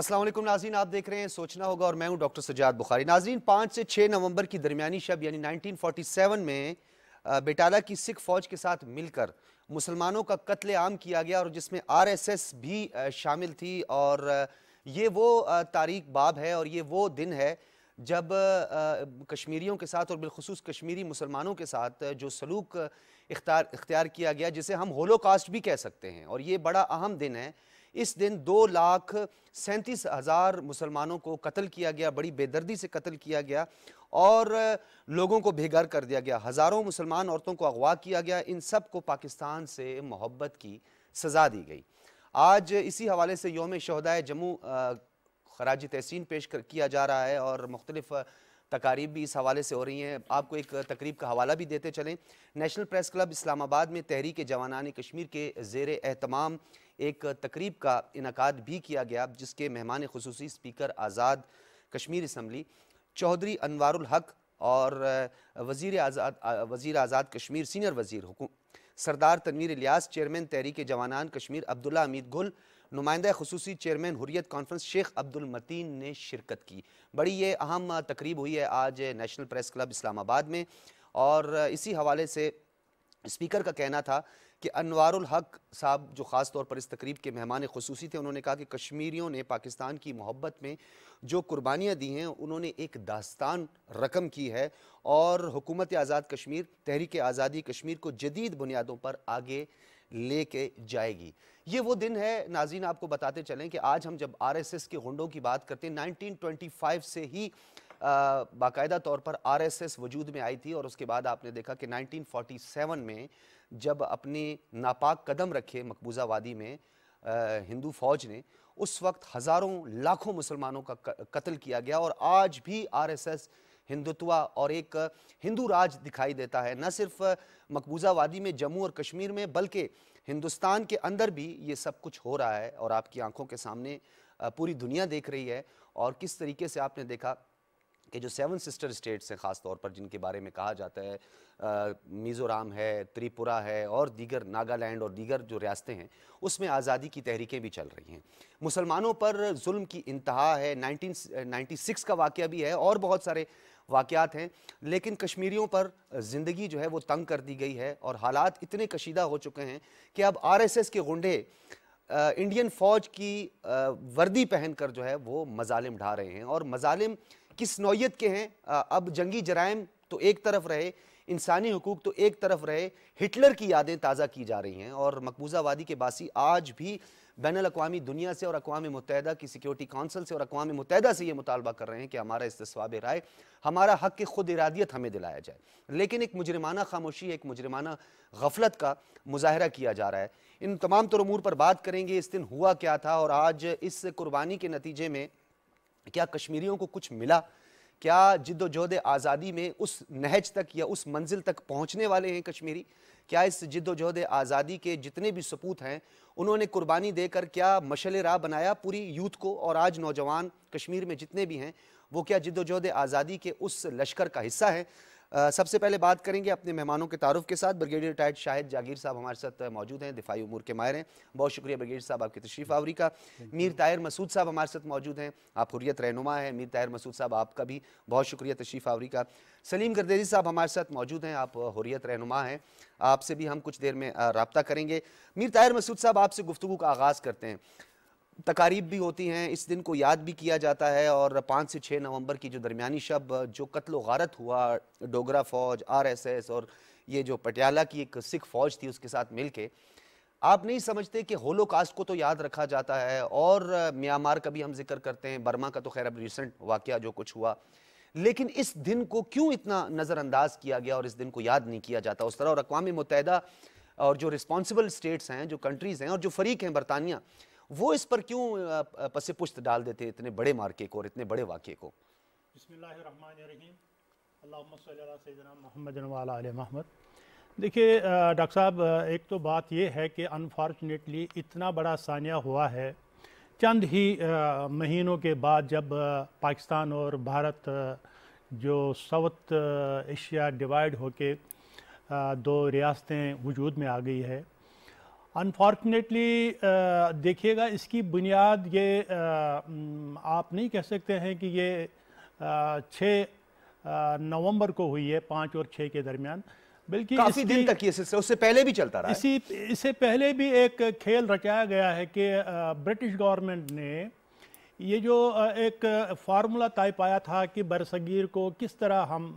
असलम नाजीन आप देख रहे हैं सोचना होगा और मैं हूं डॉक्टर सजाद बुखारी नाजीन पाँच से छः नवंबर की दरमियानी शब यानी 1947 में बेटाला की सिख फौज के साथ मिलकर मुसलमानों का कत्ल आम किया गया और जिसमें आरएसएस भी शामिल थी और ये वो तारीख बाब है और ये वो दिन है जब कश्मीरियों के साथ और बिलखसूस कश्मीरी मुसलमानों के साथ जो सलूक इख्तार इख्तियार किया गया जिसे हम कास्ट भी कह सकते हैं और ये बड़ा अहम दिन है इस दिन दो लाख सैंतीस हज़ार मुसलमानों को कत्ल किया गया बड़ी बेदर्दी से कत्ल किया गया और लोगों को बेघर कर दिया गया हज़ारों मुसलमान औरतों को अगवा किया गया इन सब को पाकिस्तान से मोहब्बत की सज़ा दी गई आज इसी हवाले से योम शहदाय जम्मू खराज तहसीन पेश कर किया जा रहा है और मुख्तलिफ़ तकारीब भी इस हवाले से हो रही हैं आपको एक तकरीब का हवाला भी देते चलें नेशनल प्रेस क्लब इस्लामाबाद में तहरीक जवानान कश्मीर के जेर एहतमाम एक तकरीब का इनका भी किया गया जिसके मेहमान खसूसी स्पीकर आज़ाद कश्मीर इसम्बली चौधरी अनवारुल हक और वजीर आज़ाद वज़ी आज़ाद कश्मीर सीनियर वजीर हुकूम सरदार तनवीर इलियास चेयरमैन तहरीक जवानान कश्मीर अब्दुल्ला अमीद गुल नुमाइंदा खसूस चेयरमैन हुरियत कॉन्फ्रेंस शेख अब्दुल मतीन ने शिरकत की बड़ी ये अहम तकरीब हुई है आज नेशनल प्रेस क्लब इस्लामाबाद में और इसी हवाले से स्पीकर का कहना था कि अनवारुल हक साहब जो ख़ास तौर पर इस तकरीब के मेहमान खसूसी थे उन्होंने कहा कि कश्मीरियों ने पाकिस्तान की मोहब्बत में जो कुर्बानियाँ दी हैं उन्होंने एक दास्तान रकम की है और हुकूमत आज़ाद कश्मीर तहरीक आज़ादी कश्मीर को जदीद बुनियादों पर आगे ले के जाएगी ये वो दिन है नाजीन आपको बताते चलें कि आज हम जब आरएसएस के गुंडों की बात करते हैं 1925 से ही बाकायदा तौर पर आरएसएस वजूद में आई थी और उसके बाद आपने देखा कि 1947 में जब अपने नापाक कदम रखे मकबूजा वादी में हिंदू फौज ने उस वक्त हज़ारों लाखों मुसलमानों का कत्ल किया गया और आज भी आरएसएस हिंदुत्वा और एक हिंदू राज दिखाई देता है न सिर्फ मकबूजा वादी में जम्मू और कश्मीर में बल्कि हिंदुस्तान के अंदर भी ये सब कुछ हो रहा है और आपकी आंखों के सामने पूरी दुनिया देख रही है और किस तरीके से आपने देखा कि जो सेवन सिस्टर स्टेट्स हैं ख़ास तौर पर जिनके बारे में कहा जाता है मिज़ोराम है त्रिपुरा है और दीगर नागालैंड और दीगर जो रियासतें हैं उसमें आज़ादी की तहरीकें भी चल रही हैं मुसलमानों पर जुल्म की इंतहा है नाइनटीन नाइन्टी सिक्स का वाक़ भी है और बहुत सारे वाक़ात हैं लेकिन कश्मीरियों पर ज़िंदगी जो है वो तंग कर दी गई है और हालात इतने कशीदा हो चुके हैं कि अब एस के गुंडे इंडियन फ़ौज की वर्दी पहनकर जो है वो मजालिम ढा रहे हैं और मजालिम किस नौीयत के हैं अब जंगी जराइम तो एक तरफ रहे इंसानी हकूक तो एक तरफ रहे हिटलर की यादें ताज़ा की जा रही हैं और मकबूजा वादी के बासी आज भी बैन अवी दुनिया से और अकवा मुतहदा की सिक्योरिटी कौंसिल से और अकवा मुतहदा से ये मुतालबा कर रहे हैं कि हमारा इस्तवाब राय हमारा हक की खुद इरादियत हमें दिलाया जाए लेकिन एक मुजरमाना खामोशी एक मुजरमाना गफलत का मुजाहरा किया जा रहा है इन तमाम तरमूर पर बात करेंगे इस दिन हुआ क्या था और आज इस कुर्बानी के नतीजे में क्या कश्मीरियों को कुछ मिला क्या जिद्दोजहद आज़ादी में उस नहज तक या उस मंजिल तक पहुँचने वाले हैं कश्मीरी क्या इस जिद्दोजहद आज़ादी के जितने भी सपूत हैं उन्होंने कुर्बानी देकर क्या मशल राह बनाया पूरी यूथ को और आज नौजवान कश्मीर में जितने भी हैं वो क्या जिद्दोजहद आज़ादी के उस लश्कर का हिस्सा है सबसे पहले बात करेंगे अपने मेहमानों के तारुफ के साथ ब्रिगेडियर रिटायर्ड शाहिद जागीर साहब हमारे साथ मौजूद हैं दिफाई उमूर के मायर हैं बहुत शुक्रिया ब्रिगेडियर साहब आपकी तशरीफ आवरी का मीर ताहिर मसूद साहब हमारे साथ मौजूद हैं आप हुरियत रहनुमा हैं मीर ताहिर मसूद साहब आपका भी बहुत शुक्रिया तशरीफ आवरी का सलीम गर्देजी साहब हमारे साथ मौजूद हैं आप हुरियत रहनुमा हैं आपसे भी हम कुछ देर में रबता करेंगे मीर तायर मसूद साहब आपसे गुफ्तु का आगाज़ करते हैं तकारीब भी होती हैं इस दिन को याद भी किया जाता है और पाँच से छः नवंबर की जो दरमियानी शब जो कत्ल गारत हुआ डोगरा फौज आरएसएस और ये जो पटियाला की एक सिख फौज थी उसके साथ मिल के आप नहीं समझते कि कास्ट को तो याद रखा जाता है और म्यांमार का भी हम जिक्र करते हैं बर्मा का तो खैर अब रिसेंट वाक़ जो कुछ हुआ लेकिन इस दिन को क्यों इतना नज़रअंदाज किया गया और इस दिन को याद नहीं किया जाता उस तरह और अकवा मुतहदा और जो रिस्पॉन्सिबल स्टेट्स हैं जो कंट्रीज़ हैं और जो फरीक हैं बरतानिया वो इस पर क्यों पसे पुश्त डाल देते इतने बड़े मार्के को और इतने बड़े वाक्य को मोहम्मद देखिए डॉक्टर साहब एक तो बात यह है कि अनफॉर्चुनेटली इतना बड़ा सानिया हुआ है चंद ही महीनों के बाद जब पाकिस्तान और भारत जो साउथ एशिया डिवाइड होके दो रियासतें वजूद में आ गई है अनफॉर्चुनेटली uh, देखिएगा इसकी बुनियाद ये uh, आप नहीं कह सकते हैं कि ये uh, छः नवंबर को हुई है पाँच और छः के दरमियान बल्कि काफी दिन तक ये सिलसिला उससे पहले भी चलता रहा इसी इससे पहले भी एक खेल रचाया गया है कि ब्रिटिश गवर्नमेंट ने ये जो एक फार्मूला तय पाया था कि बरसगीर को किस तरह हम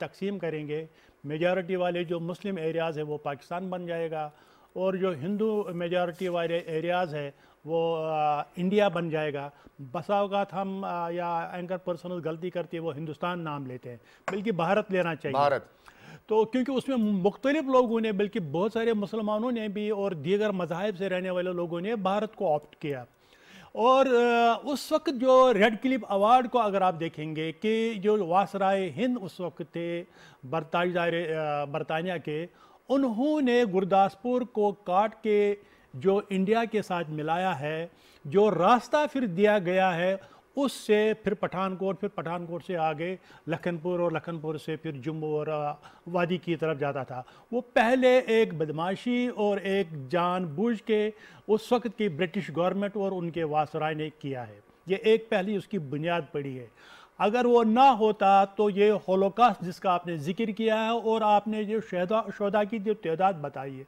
तकसीम करेंगे मेजॉरिटी वाले जो मुस्लिम एरियाज़ है वो पाकिस्तान बन जाएगा और जो हिंदू मेजॉरिटी वाले एरियाज़ है वो आ, इंडिया बन जाएगा बसा हम आ, या एंकर पर्सन गलती करती है वो हिंदुस्तान नाम लेते हैं बल्कि भारत लेना चाहिए भारत तो क्योंकि उसमें मुख्तलिफ लोगों ने बल्कि बहुत सारे मुसलमानों ने भी और दीगर मजाहब से रहने वाले लोगों ने भारत को ऑप्ट किया और उस वक्त जो रेड क्लिप अवार्ड को अगर आप देखेंगे कि जो वासराय हिंद उस वक्त थे बरतानिया के उन्होंने गुरदासपुर को काट के जो इंडिया के साथ मिलाया है जो रास्ता फिर दिया गया है उससे फिर पठानकोट फिर पठानकोट से आगे लखनपुर और लखनपुर से फिर जम्मू और वादी की तरफ जाता था वो पहले एक बदमाशी और एक जानबूझ के उस वक्त की ब्रिटिश गवर्नमेंट और उनके वासराय ने किया है ये एक पहली उसकी बुनियाद पड़ी है अगर वो ना होता तो ये होलोकास्ट जिसका आपने जिक्र किया है और आपने जो शहदा शहदा की जो तदाद बताई है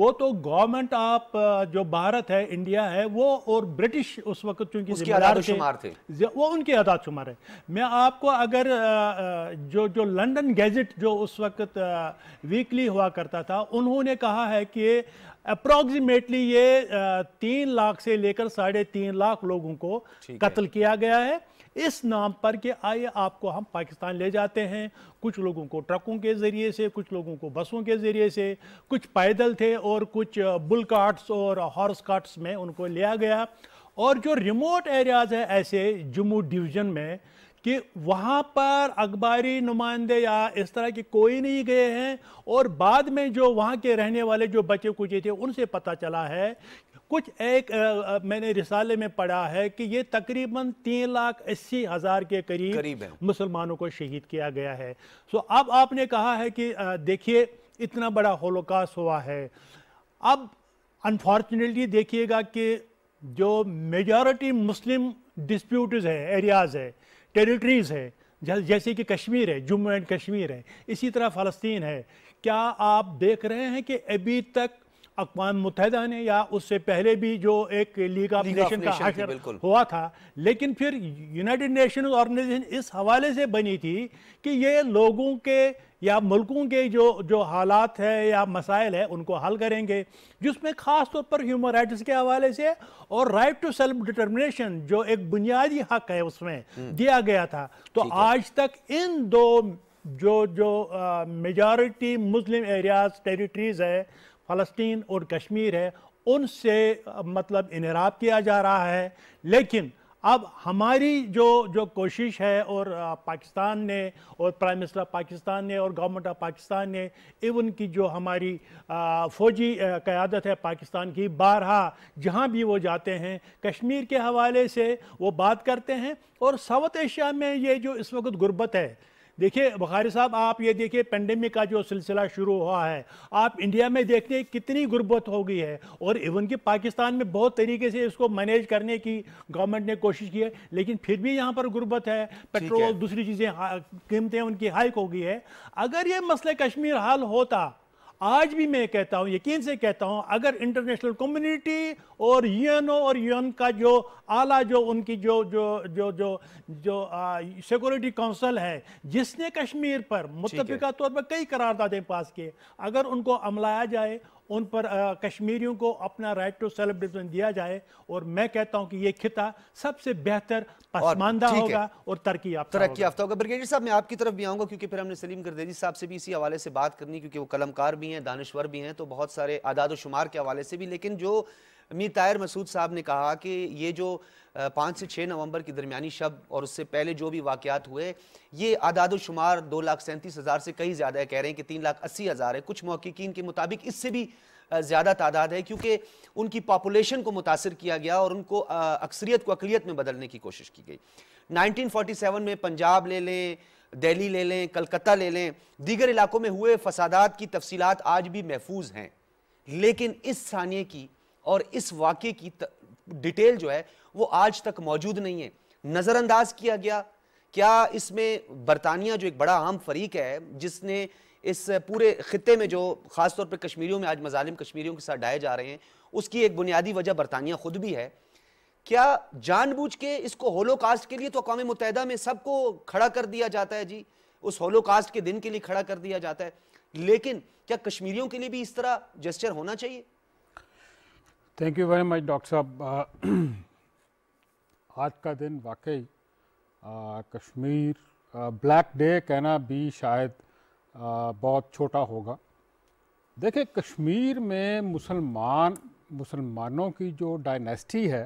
वो तो गवर्नमेंट आप जो भारत है इंडिया है वो और ब्रिटिश उस वक्त चूंकि जिम्मेदार थे वो उनके आदाद शुमार है मैं आपको अगर जो जो लंदन गैजेट जो उस वक्त वीकली हुआ करता था उन्होंने कहा है कि अप्रोक्सीमेटली ये तीन लाख से लेकर साढ़े तीन लाख लोगों को कत्ल किया गया है इस नाम पर कि आइए आपको हम पाकिस्तान ले जाते हैं कुछ लोगों को ट्रकों के ज़रिए से कुछ लोगों को बसों के ज़रिए से कुछ पैदल थे और कुछ बुल कार्ट्स और हॉर्स कार्ट्स में उनको लिया गया और जो रिमोट एरियाज़ है ऐसे जम्मू डिवीज़न में कि वहाँ पर अखबारी नुमाइंदे या इस तरह के कोई नहीं गए हैं और बाद में जो वहाँ के रहने वाले जो बचे कुचे थे उनसे पता चला है कुछ एक आ, मैंने रिसाले में पढ़ा है कि ये तकरीबन तीन लाख अस्सी हज़ार के करीब, करीब मुसलमानों को शहीद किया गया है सो अब आपने कहा है कि देखिए इतना बड़ा होलोकास्ट हुआ है अब अनफॉर्चुनेटली देखिएगा कि जो मेजॉरिटी मुस्लिम डिस्प्यूट है एरियाज़ है टेरिटरीज़ है जैसे कि कश्मीर है जम्मू एंड कश्मीर है इसी तरह फ़लस्तीन है क्या आप देख रहे हैं कि अभी तक अकवा मुतहदा ने या उससे पहले भी जो एक लीग ऑफ नेशन का हशर हुआ था लेकिन फिर यूनाइटेड नेशन ऑर्गेनाइजेशन इस हवाले से बनी थी कि ये लोगों के या मुल्कों के जो जो हालात है या मसाइल है उनको हल करेंगे जिसमें ख़ास तौर पर ह्यूमन राइट्स के हवाले से और राइट टू सेल्फ डिटर्मिनेशन जो एक बुनियादी हक है उसमें हम्म। दिया गया था तो आज तक इन दो जो जो मेजॉरिटी मुस्लिम एरियाज टेरिटरीज है फ़लस्तीन और कश्मीर है उनसे मतलब इनराब किया जा रहा है लेकिन अब हमारी जो जो कोशिश है और पाकिस्तान ने और प्राइम मिनिस्टर पाकिस्तान ने और गवर्नमेंट ऑफ पाकिस्तान ने इवन की जो हमारी फ़ौजी क़्यादत है पाकिस्तान की बारहा जहां भी वो जाते हैं कश्मीर के हवाले से वो बात करते हैं और साउथ एशिया में ये जो इस वक्त गुर्बत है देखिए बुखारी साहब आप ये देखिए पेंडेमिक का जो सिलसिला शुरू हुआ है आप इंडिया में देखते हैं कितनी गुर्बत हो गई है और इवन कि पाकिस्तान में बहुत तरीके से इसको मैनेज करने की गवर्नमेंट ने कोशिश की है लेकिन फिर भी यहाँ पर गुर्बत है पेट्रोल दूसरी चीज़ें हाँ, कीमतें उनकी हाइक हो गई है अगर ये मसले कश्मीर हाल होता आज भी मैं कहता हूं यकीन से कहता हूं अगर इंटरनेशनल कम्युनिटी और यूएनओ और यूएन का जो आला जो उनकी जो जो जो जो जो सिक्योरिटी काउंसिल है जिसने कश्मीर पर मुतफिका तौर पर कई करारदादे पास किए अगर उनको अमलाया जाए उन पर कश्मीरियों को अपना राइट टू सेल्फ डिफेंस दिया जाए और मैं कहता हूं कि यह खिता सबसे बेहतर पसमानदा होगा और तरक्की याफ्ता तरक्की याफ्ता होगा ब्रिगेडियर साहब मैं आपकी तरफ भी आऊंगा क्योंकि फिर हमने सलीम गर्देजी साहब से भी इसी हवाले से बात करनी क्योंकि वो कलमकार भी हैं दानश्वर भी हैं तो बहुत सारे आदाद शुमार के हवाले से भी लेकिन जो अमीर तायर मसूद साहब ने कहा कि ये जो पाँच से छः नवंबर की दरमियानी शब और उससे पहले जो भी वाकयात हुए ये आदाद शुमार दो लाख सैंतीस हज़ार से कहीं ज़्यादा है कह रहे हैं कि तीन लाख अस्सी हज़ार है कुछ महक्कीन के मुताबिक इससे भी ज़्यादा तादाद है क्योंकि उनकी पापुलेशन को मुतासर किया गया और उनको अक्सरीत को अकलीत में बदलने की कोशिश की गई नाइनटीन फोटी सेवन में पंजाब ले लें दिल्ली ले लें कलकत्ता ले लें दीगर इलाकों में हुए फसाद की तफसीत आज भी महफूज हैं लेकिन इस सानिए की और इस वाक्य की डिटेल जो है वो आज तक मौजूद नहीं है नज़रअंदाज किया गया क्या इसमें बरतानिया जो एक बड़ा आम फरीक है जिसने इस पूरे खत्े में जो ख़ासतौर पर कश्मीरियों में आज मजालिम कश्मीरियों के साथ डाए जा रहे हैं उसकी एक बुनियादी वजह बरतानिया ख़ुद भी है क्या जानबूझ के इसको होलोकास्ट के लिए तो अकवा मुतहदा में सबको खड़ा कर दिया जाता है जी उस होलोकास्ट के दिन के लिए खड़ा कर दिया जाता है लेकिन क्या कश्मीरियों के लिए भी इस तरह जेस्चर होना चाहिए thank you very much doctor साहब आज का दिन वाकई uh, Kashmir black uh, day कहना भी शायद आ, uh, बहुत छोटा होगा देखिए कश्मीर में मुसलमान मुसलमानों की जो डायनेस्टी है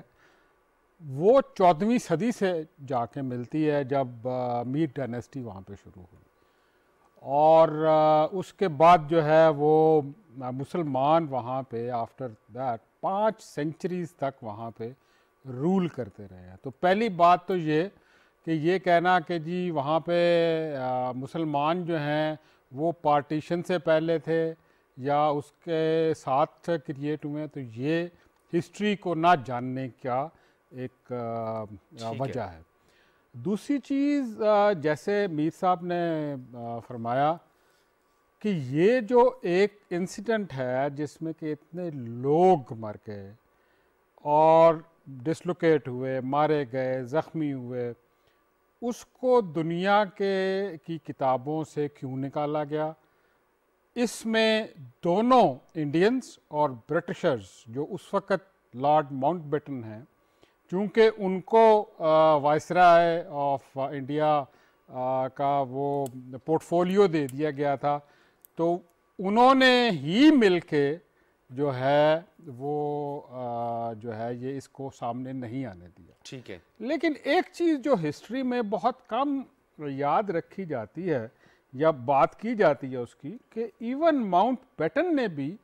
वो चौदहवीं सदी से जाके मिलती है जब मीर डायनेस्टी वहाँ पे शुरू हुई और आ, उसके बाद जो है वो मुसलमान वहाँ पे आफ्टर दैट पाँच सेंचुरीज तक वहाँ पे रूल करते रहे हैं तो पहली बात तो ये कि ये कहना कि जी वहाँ पे मुसलमान जो हैं वो पार्टीशन से पहले थे या उसके साथ क्रिएट हुए तो ये हिस्ट्री को ना जानने का एक वजह है, है। दूसरी चीज़ जैसे मीर साहब ने फरमाया कि ये जो एक इंसिडेंट है जिसमें कि इतने लोग मर गए और डिसलोकेट हुए मारे गए ज़ख्मी हुए उसको दुनिया के की किताबों से क्यों निकाला गया इसमें दोनों इंडियंस और ब्रिटिशर्स जो उस वक़्त लॉर्ड माउंटबेटन हैं चूँकि उनको वायसराय ऑफ इंडिया आ, का वो पोर्टफोलियो दे दिया गया था तो उन्होंने ही मिलके जो है वो आ, जो है ये इसको सामने नहीं आने दिया ठीक है लेकिन एक चीज़ जो हिस्ट्री में बहुत कम याद रखी जाती है या बात की जाती है उसकी कि इवन माउंट बैटन ने भी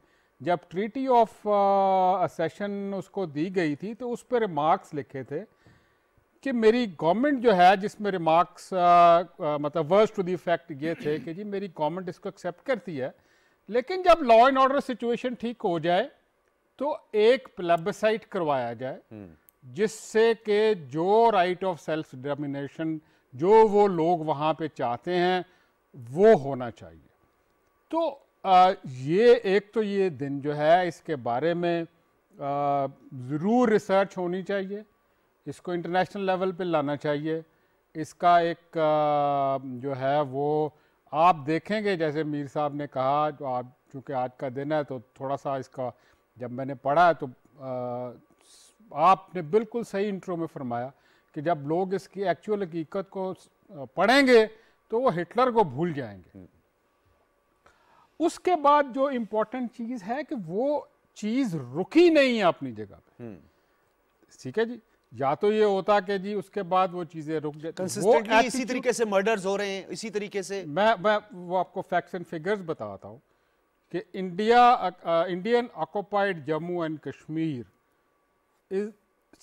जब ट्रीटी ऑफ असेशन उसको दी गई थी तो उस पर रिमार्क्स लिखे थे कि मेरी गवर्नमेंट जो है जिसमें रिमार्क्स मतलब वर्स टू दी इफेक्ट ये थे कि जी मेरी गवर्नमेंट इसको एक्सेप्ट करती है लेकिन जब लॉ एंड ऑर्डर सिचुएशन ठीक हो जाए तो एक प्लेबसाइट करवाया जाए हम्म। जिससे कि जो राइट ऑफ सेल्फ डिटर्मिनेशन जो वो लोग वहाँ पे चाहते हैं वो होना चाहिए तो आ, ये एक तो ये दिन जो है इसके बारे में ज़रूर रिसर्च होनी चाहिए इसको इंटरनेशनल लेवल पे लाना चाहिए इसका एक जो है वो आप देखेंगे जैसे मीर साहब ने कहा जो आप चूँकि आज का दिन है तो थोड़ा सा इसका जब मैंने पढ़ा तो आपने बिल्कुल सही इंट्रो में फरमाया कि जब लोग इसकी एक्चुअल हकीकत को पढ़ेंगे तो वो हिटलर को भूल जाएंगे हम्म। उसके बाद जो इम्पोर्टेंट चीज़ है कि वो चीज़ रुकी नहीं है अपनी जगह पे हम्म। ठीक है जी या तो ये होता कि जी उसके बाद वो चीजें रुक जाती इसी तरीके से मर्डर्स हो रहे हैं इसी तरीके से मैं मैं वो आपको फैक्ट्स एंड फिगर्स बताता हूँ कि India Indian occupied Jammu and Kashmir इस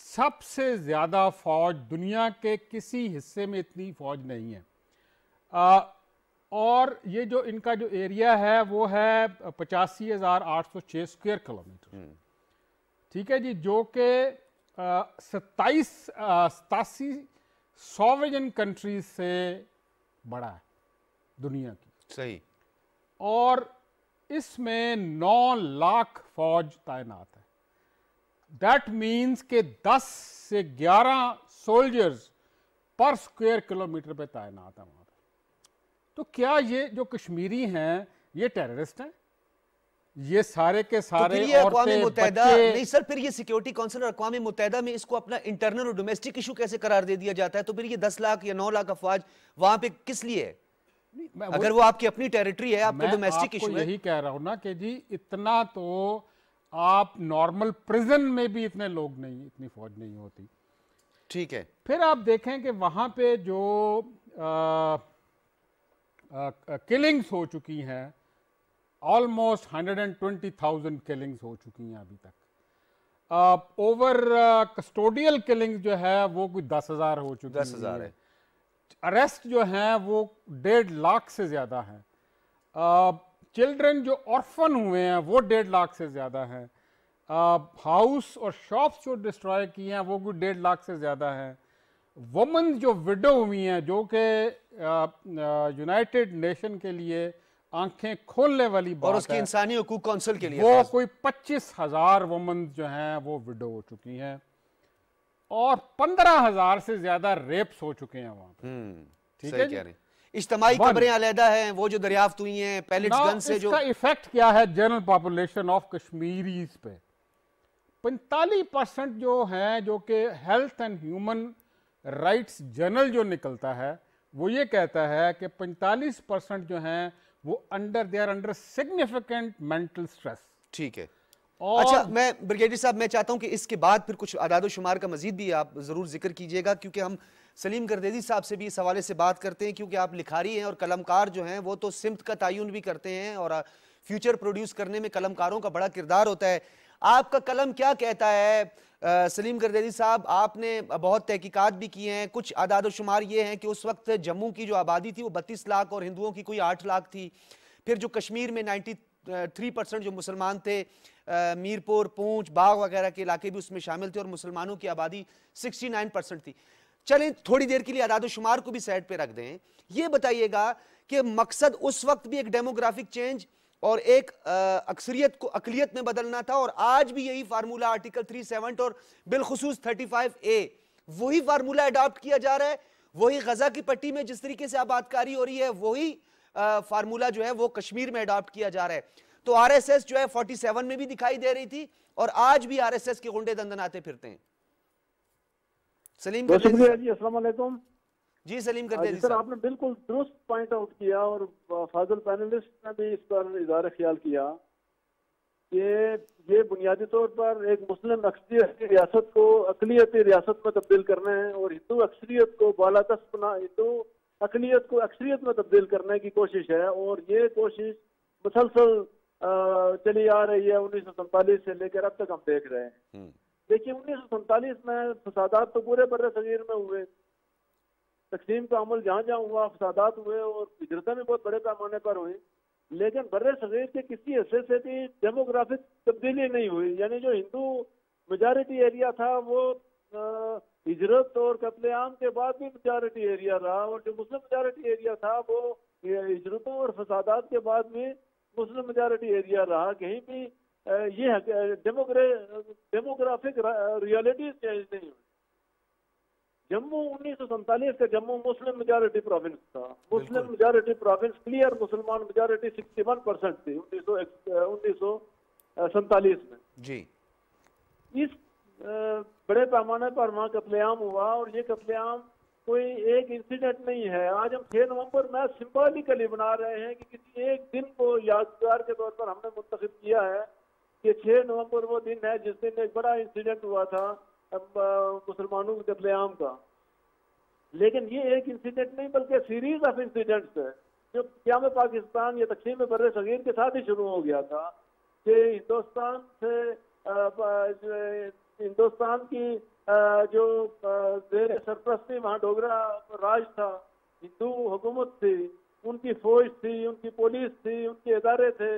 सबसे ज़्यादा फौज दुनिया के किसी हिस्से में इतनी फौज नहीं है आ, और ये जो इनका जो एरिया है वो है पचासी हज़ार आठ सौ छः स्क्वेयर किलोमीटर ठीक है जी जो कि सत्ताईस सतासी सॉवरेजन कंट्रीज से बड़ा है दुनिया की सही और इसमें नौ लाख फौज तैनात है दैट मीन्स के दस से ग्यारह सोल्जर्स पर स्क्वायर किलोमीटर पे तैनात है वहाँ पे तो क्या ये जो कश्मीरी हैं ये टेररिस्ट हैं ये सारे के तो सारे तो अकवाम मुतहदा नहीं सर फिर ये सिक्योरिटी काउंसिल और अकवा मुतहदा में इसको अपना इंटरनल और डोमेस्टिक इशू कैसे करार दे दिया जाता है तो फिर ये दस लाख या नौ लाख अफवाज वहां पे किस लिए है अगर वो आपकी अपनी टेरिटरी है आपका डोमेस्टिक इशू यही कह रहा हूँ ना कि जी इतना तो आप नॉर्मल प्रिजन में भी इतने लोग नहीं इतनी फौज नहीं होती ठीक है फिर आप देखें कि वहां पे जो आ, आ, किलिंग्स हो चुकी हैं ऑलमोस्ट 120,000 किलिंग्स हो चुकी हैं अभी तक ओवर कस्टोडियल किलिंग जो है वो कुछ दस हज़ार हो चुकी दस हज़ार है अरेस्ट जो है वो डेढ़ लाख से ज़्यादा है चिल्ड्रन जो ऑर्फन हुए हैं वो डेढ़ लाख से ज़्यादा है हाउस और शॉप्स जो डिस्ट्रॉय किए हैं वो कुछ डेढ़ लाख से ज़्यादा है वुमन जो विडो हुई हैं जो कि यूनाइटेड uh, नेशन uh, के लिए आंखें खोलने वाली बात और उसकी इंसानी हकूक कौंसिल के लिए वो कोई पच्चीस हजार वुमन जो हैं वो विडो हो चुकी हैं और पंद्रह हजार से ज्यादा रेप्स हो चुके हैं वहां हम्म, ठीक है इज्तमाही खबरें अलहदा हैं वो जो दरियाफ्त हुई हैं गन से जो इफेक्ट क्या है जनरल पॉपुलेशन ऑफ कश्मीरी पे पैंतालीस परसेंट जो हैं जो कि health and human rights journal जो निकलता है वो ये कहता है कि पैंतालीस परसेंट जो हैं वो under they are under significant mental stress ठीक है अच्छा मैं ब्रिगेडियर साहब मैं चाहता हूं कि इसके बाद फिर कुछ आदाद शुमार का मजीद भी आप ज़रूर जिक्र कीजिएगा क्योंकि हम सलीम गर्देजी साहब से भी इस हवाले से बात करते हैं क्योंकि आप लिखारी हैं और कलमकार जो हैं वो तो सिमत का तयन भी करते हैं और फ्यूचर प्रोड्यूस करने में कलमकारों का बड़ा किरदार होता है आपका कलम क्या कहता है आ, सलीम गर्देरी साहब आपने बहुत तहकीकात भी की हैं कुछ आदाद शुमार ये हैं कि उस वक्त जम्मू की जो आबादी थी वो बत्तीस लाख और हिंदुओं की कोई आठ लाख थी फिर जो कश्मीर में नाइन्टी थ्री परसेंट जो मुसलमान थे मीरपुर पूंछ बाग वगैरह के इलाके भी उसमें शामिल थे और मुसलमानों की आबादी सिक्सटी नाइन परसेंट थी चलें थोड़ी देर के लिए आदाद शुमार को भी साइड पर रख दें ये बताइएगा कि मकसद उस वक्त भी एक डेमोग्राफिक चेंज और एक अक्सरियत को अकलीत में बदलना था और आज भी यही फार्मूला आर्टिकल थ्री सेवन और बिलखसूस थर्टी फाइव ए वही फार्मूला अडॉप्ट किया जा रहा है वही गजा की पट्टी में जिस तरीके से आबादकारी हो रही है वही फार्मूला जो है वो कश्मीर में अडॉप्ट किया जा रहा है तो आरएसएस जो है 47 में भी दिखाई दे रही थी और आज भी आरएसएस के गुंडे दंदन आते फिरते हैं सलीम जी असल जी सलीम कर हाँ दिया सर आपने बिल्कुल दुरुस्त पॉइंट आउट किया और फाजल पैनलिस्ट ने भी इस पर इजहार ख्याल किया कि ये बुनियादी तौर पर एक मुस्लिम अक्सरियत रियासत को अकलीती रियासत में तब्दील करना है और हिंदू अक्सरियत को बाला बना हिंदू अकलीत को अक्सरियत में तब्दील करने की कोशिश है और ये कोशिश मुसलसल चली आ रही है उन्नीस सौ सैंतालीस से लेकर अब तक हम देख रहे हैं हम्म। देखिए उन्नीस सौ सैंतालीस में फसादात तो पूरे बर सगीर में हुए तकसीम का अमल जहाँ जहाँ हुआ फसादात हुए और हिजरतें भी बहुत बड़े पैमाने पर हुए लेकिन बर सगीर के किसी हिस्से से भी डेमोग्राफिक तब्दीली नहीं हुई यानी जो हिंदू मेजारिटी एरिया था वो हिजरत और कतलेआम के बाद भी मेजारिटी एरिया रहा और जो मुस्लिम मेजारिटी एरिया था वो हिजरतों और फसादात के बाद भी मुस्लिम मेजारिटी एरिया रहा कहीं भी ये डेमोग्राफिक रियलिटी चेंज नहीं हुई जम्मू उन्नीस का जम्मू मुस्लिम मेजोरिटी प्रोविंस था मुस्लिम मेजोरिटी प्रोविंस क्लियर मुसलमान मेजोरिटी 61 परसेंट थी उन्नीस सैतालीस में जी इस बड़े पैमाने पर वहाँ कतलेआम हुआ और ये कतलेआम कोई एक इंसिडेंट नहीं है आज हम छह नवंबर में सिम्बॉलिकली बना रहे हैं कि किसी एक दिन को यादगार के तौर पर हमने मुंतखब किया है कि छह नवम्बर वो दिन है जिस दिन एक बड़ा इंसिडेंट हुआ था मुसलमानों के कतलेआम का लेकिन ये एक इंसिडेंट नहीं बल्कि सीरीज ऑफ इंसिडेंट्स है जो क्या में पाकिस्तान या तकसीम बर सगीर के साथ ही शुरू हो गया था कि हिंदुस्तान से हिंदुस्तान की जो जेर सरप्रस्ती वहाँ डोगरा राज था हिंदू हुकूमत थी उनकी फौज थी उनकी पुलिस थी उनके इदारे थे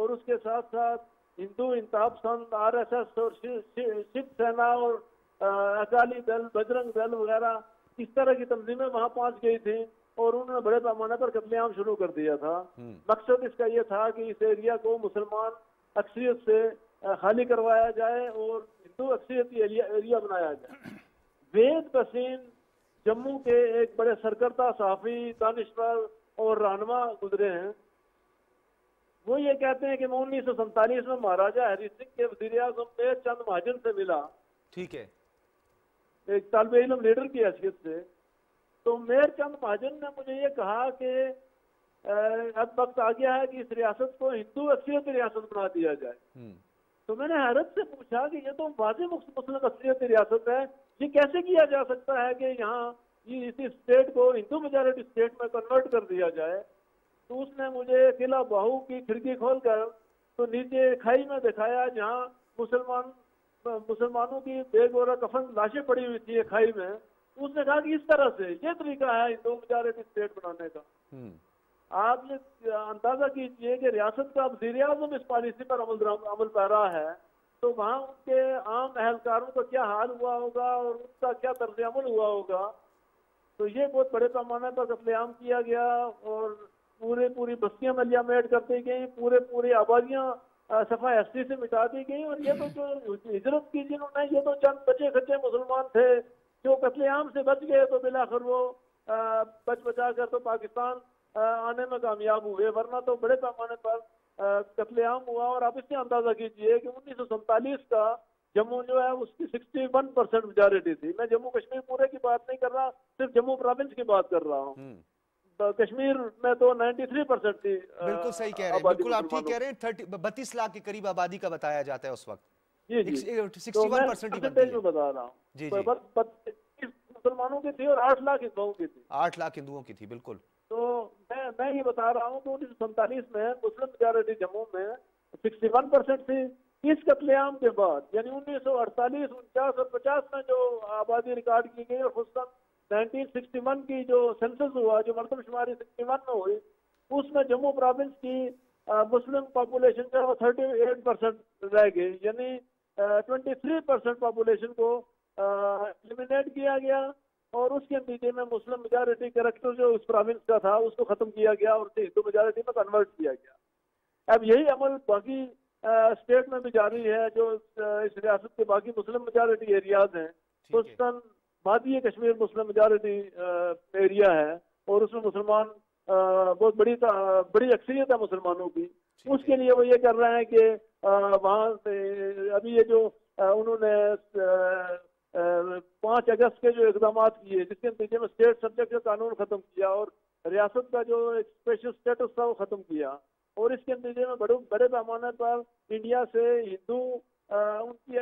और उसके साथ साथ हिंदू इंतहा पसंद आर एस एस और शिव सेना और अकाली दल बजरंग दल वगैरह इस तरह की तंजीमें वहाँ पहुँच गई थी और उन्होंने बड़े पैमाने पर कत्लेआम शुरू कर दिया था हम्म। मकसद इसका यह था कि इस एरिया को मुसलमान अक्सरियत से खाली करवाया जाए और हिंदू अक्सरियत एरिया, बनाया जाए वेद बसीन जम्मू के एक बड़े सरकर्ता सहाफ़ी दानश्वर और रहनमा गुजरे हैं वो ये कहते हैं कि मैं उन्नीस में महाराजा हरी सिंह के वजीर आजम में चंद महाजन से मिला ठीक है एक तालब इलम लीडर की हैसियत से तो मेयर चंद महाजन ने मुझे ये कहा कि अब वक्त आ गया है कि इस रियासत को हिंदू अक्सरियत रियासत बना दिया जाए हम्म। तो मैंने हैरत से पूछा कि ये तो वाजे मुस्लिम अक्सरियत रियासत है ये कैसे किया जा सकता है कि यहाँ इस स्टेट को हिंदू मेजोरिटी स्टेट में कन्वर्ट कर दिया जाए तो उसने मुझे किला बाहू की खिड़की खोल कर तो नीचे खाई में दिखाया जहाँ मुसलमान मुसलमानों की बेगोरा कफन लाशें पड़ी हुई थी खाई में उसने कहा कि इस तरह से ये तरीका है हिंदू बेचारे की स्टेट बनाने का हम्म। आप ये अंदाजा कीजिए कि रियासत का वजीर आजम इस पॉलिसी पर अमल अमल पैरा है तो वहाँ उनके आम एहलकारों का क्या हाल हुआ होगा और उनका क्या तर्ज अमल हुआ होगा तो ये बहुत बड़े पैमाने पर कतलेआम किया गया और पूरे पूरी बस्तियां मलियामेट कर दी गई पूरे पूरी आबादियाँ सफाई हस्ती से मिटा दी गई और ये तो जो हिजरत की जिन्होंने ये तो चंद बचे खचे मुसलमान थे जो कतलेआम से बच गए तो बिलाखिर वो बच बचा कर तो पाकिस्तान आने में कामयाब हुए वरना तो बड़े पैमाने पर कतलेआम हुआ और आप इससे अंदाजा कीजिए कि उन्नीस सौ सैतालीस का जम्मू जो है उसकी सिक्सटी वन परसेंट मेजोरिटी थी मैं जम्मू कश्मीर पूरे की बात नहीं कर रहा सिर्फ जम्मू प्रोविंस की बात कर रहा हूँ हम्म। कश्मीर में तो 93 परसेंट थी बिल्कुल सही कह रहे हैं बिल्कुल आप ठीक कह रहे हैं बत्तीस लाख के करीब आबादी का बताया जाता है उस वक्त तो मुसलमानों की थी और आठ लाख हिंदुओं की थी आठ लाख हिंदुओं की थी बिल्कुल तो मैं मैं ये बता रहा हूँ कि उन्नीस सौ सैतालीस में मुस्लिम मेजोरिटी जम्मू में सिक्सटी वन परसेंट थी इस कत्लेआम के बाद यानी उन्नीस सौ अड़तालीस उनचास और पचास में जो आबादी रिकॉर्ड की गई और खुद 1961 की जो सेंसस हुआ जो मरदमशुमारी वन में हुई उसमें जम्मू प्रोविंस की मुस्लिम पॉपुलेशन जो है वो थर्टी एट परसेंट रह गई यानी ट्वेंटी थ्री परसेंट पॉपुलेशन को एलिमिनेट किया गया और उसके नतीजे में मुस्लिम मेजारिटी करेक्टर जो उस प्रोविंस का था उसको ख़त्म किया गया और हिंदू मेजॉरिटी में कन्वर्ट किया गया अब यही अमल बाकी स्टेट में भी जारी है जो इस रियासत के बाकी मुस्लिम मेजारिटी एरियाज हैं मादी कश्मीर मुस्लिम मेजोरिटी एरिया है और उसमें मुसलमान बहुत बड़ी बड़ी अक्सरियत है मुसलमानों की उसके लिए वो ये कर रहे हैं कि वहाँ अभी ये जो उन्होंने पाँच अगस्त के जो इकदाम किए जिसके नतीजे में स्टेट सब्जेक्ट का कानून खत्म किया और रियासत का जो एक स्पेशल स्टेटस था वो खत्म किया और इसके नतीजे में बड़े बड़े पैमाने पर इंडिया से हिंदू उनकी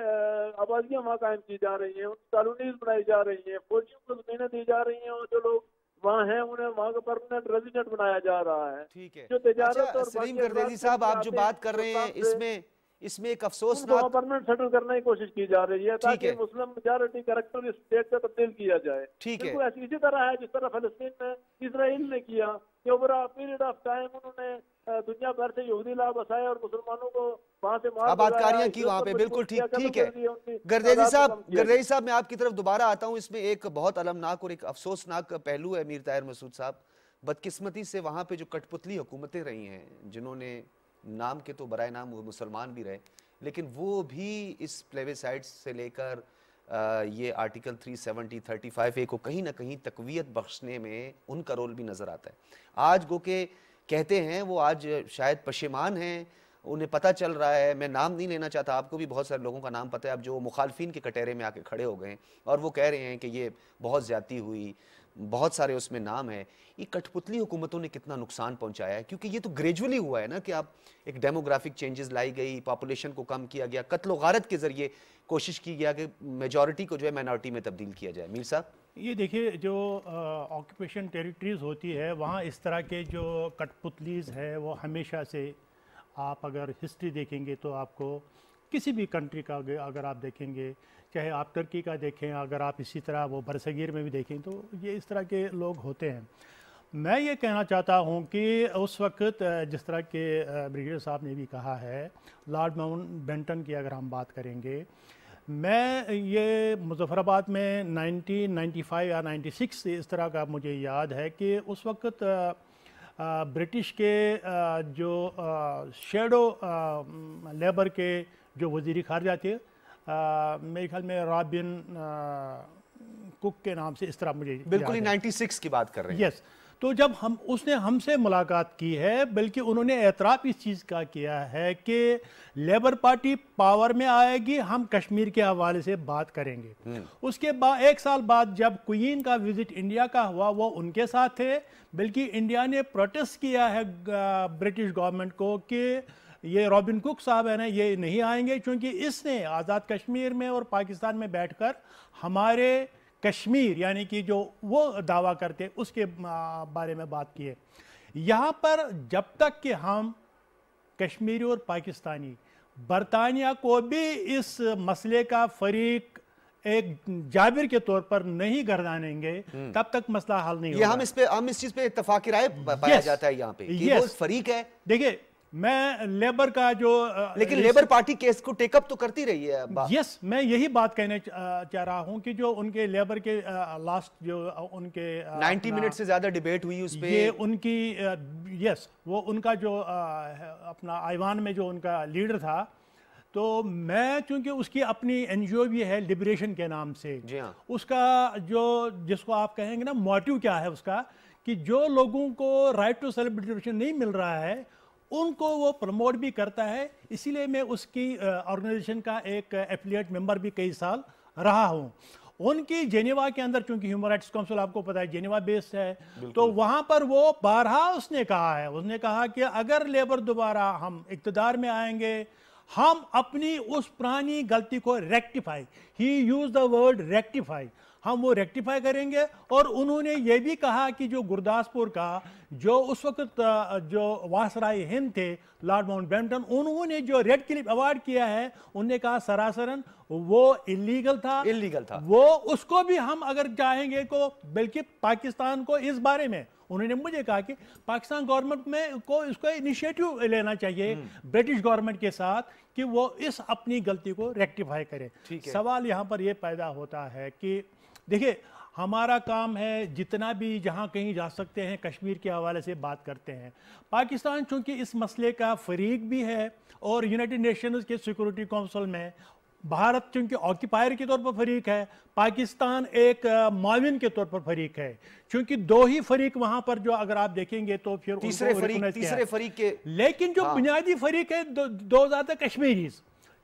आबादियाँ वहाँ कायम की जा रही हैं उनकी कॉलोनीज बनाई जा रही हैं फौजियों को जमीने दी जा रही हैं और जो लोग वहाँ है उन्हें वहाँ का परमानेंट रेजिडेंट बनाया जा रहा है ठीक है जो तजारत अच्छा, और साहब आप जो बात कर रहे हैं इसमें इसमें एक अफसोस गवर्नमेंट सेटल करने की कोशिश की जा रही है ताकि मुस्लिम मेजोरिटी कैरेक्टर इस स्टेट से तब्दील किया जाए ठीक है ऐसी इसी तरह है जिस तरह फलस्तीन में इसराइल ने किया कि ओवर पीरियड ऑफ टाइम उन्होंने दुनिया भर से यहूदी ला बसाए और मुसलमानों को वहाँ से आबादकारियां की वहाँ पे बिल्कुल ठीक ठीक है गर्देजी साहब गर्देजी साहब मैं आपकी तरफ दोबारा आता हूँ इसमें एक बहुत अलमनाक और एक अफसोसनाक पहलू है मीर ताहिर मसूद साहब बदकिस्मती से वहाँ पे जो कठपुतली हुकूमतें रही हैं जिन्होंने नाम के तो बर नाम वो मुसलमान भी रहे लेकिन वो भी इस प्लेवेसाइड से लेकर ये आर्टिकल 370 35 ए को कहीं ना कहीं तकवीत बख्शने में उनका रोल भी नज़र आता है आज गो के कहते हैं वो आज शायद पशेमान हैं उन्हें पता चल रहा है मैं नाम नहीं लेना चाहता आपको भी बहुत सारे लोगों का नाम पता है अब जो मुखालफी के कटहरे में आके खड़े हो गए और वो कह रहे हैं कि ये बहुत ज़्यादती हुई बहुत सारे उसमें नाम है ये कठपुतली हुकूमतों ने कितना नुकसान पहुंचाया है क्योंकि ये तो ग्रेजुअली हुआ है ना कि आप एक डेमोग्राफिक चेंजेस लाई गई पॉपुलेशन को कम किया गया कत्लो गारत के ज़रिए कोशिश की गया कि मेजोरिटी को जो है माइनॉरिटी में तब्दील किया जाए मीर साहब ये देखिए जो ऑक्यूपेशन टेरिटरीज़ होती है वहाँ इस तरह के जो कठपुतलीज़ है वो हमेशा से आप अगर हिस्ट्री देखेंगे तो आपको किसी भी कंट्री का अगर आप देखेंगे चाहे आप तुर्की का देखें अगर आप इसी तरह वो बरसगीर में भी देखें तो ये इस तरह के लोग होते हैं मैं ये कहना चाहता हूँ कि उस वक्त जिस तरह के ब्रिगेडियर साहब ने भी कहा है लॉर्ड माउंट बेंटन की अगर हम बात करेंगे मैं ये मुजफ़राबाद में 1995 या 96 से इस तरह का मुझे याद है कि उस वक्त ब्रिटिश के जो शेडो लेबर के जो वजीर खारजा थे मेरे ख्याल में रॉबिन कुक के नाम से इस तरह मुझे बिल्कुल ही 96 की बात कर रहे हैं यस तो जब हम उसने हमसे मुलाकात की है बल्कि उन्होंने एतराफ़ इस चीज़ का किया है कि लेबर पार्टी पावर में आएगी हम कश्मीर के हवाले से बात करेंगे हम्म। उसके बाद एक साल बाद जब क्वीन का विज़िट इंडिया का हुआ वो उनके साथ थे बल्कि इंडिया ने प्रोटेस्ट किया है ब्रिटिश गवर्नमेंट को कि ये रॉबिन कुक साहब है ना ये नहीं आएंगे क्योंकि इसने आज़ाद कश्मीर में और पाकिस्तान में बैठकर हमारे कश्मीर यानी कि जो वो दावा करते उसके बारे में बात की है यहाँ पर जब तक कि हम कश्मीरी और पाकिस्तानी बरतानिया को भी इस मसले का फरीक एक जाबिर के तौर पर नहीं गर्दानेंगे हम्म। तब तक मसला हल नहीं होगा हम इस पे हम इस चीज पे इतफाक राय पाया जाता है यहाँ पे yes, फरीक है देखिए मैं लेबर का जो लेकिन लेबर पार्टी केस को टेकअप तो करती रही है यस मैं यही बात कहने चाह रहा हूं कि जो उनके लेबर के लास्ट जो उनके 90 मिनट से ज्यादा डिबेट हुई उस पे ये उनकी यस वो उनका जो अपना आईवान में जो उनका लीडर था तो मैं चूंकि उसकी अपनी एनजीओ भी है लिबरेशन के नाम से जी हाँ। उसका जो जिसको आप कहेंगे ना मोटिव क्या है उसका कि जो लोगों को राइट टू सेल्फ नहीं मिल रहा है उनको वो प्रमोट भी करता है इसीलिए मैं उसकी ऑर्गेनाइजेशन का एक एफिलिएट मेंबर भी कई साल रहा हूँ उनकी जेनेवा के अंदर चूंकि ह्यूमन राइट्स काउंसिल आपको पता है जेनेवा बेस्ड है तो वहां पर वो बारहा उसने कहा है उसने कहा कि अगर लेबर दोबारा हम इकतदार में आएंगे हम अपनी उस पुरानी गलती को रेक्टिफाई ही यूज द वर्ड रेक्टिफाई हम वो रेक्टिफाई करेंगे और उन्होंने ये भी कहा कि जो गुरदासपुर का जो उस वक्त जो वासराय हिंद थे लॉर्ड माउंट बैम्पटन उन्होंने जो रेड क्लिप अवार्ड किया है उनने कहा सरासरन वो इलीगल था इलीगल था वो उसको भी हम अगर चाहेंगे को तो, बल्कि पाकिस्तान को इस बारे में उन्होंने मुझे कहा कि पाकिस्तान गवर्नमेंट में को इसको इनिशिएटिव लेना चाहिए हम्म। ब्रिटिश गवर्नमेंट के साथ कि वो इस अपनी गलती को रेक्टिफाई करे सवाल यहाँ पर यह पैदा होता है कि देखिए हमारा काम है जितना भी जहाँ कहीं जा सकते हैं कश्मीर के हवाले से बात करते हैं पाकिस्तान चूंकि इस मसले का फरीक भी है और यूनाइटेड नेशंस के सिक्योरिटी काउंसिल में भारत चूंकि ऑक्यूपायर के तौर पर फरीक है पाकिस्तान एक माविन के तौर पर फरीक है क्योंकि दो ही फरीक वहां पर जो अगर आप देखेंगे तो फिर तीसरे फरीक तीसरे फरीक के लेकिन जो हाँ। बुनियादी फरीक है दो, दो ज्यादा कश्मीरीज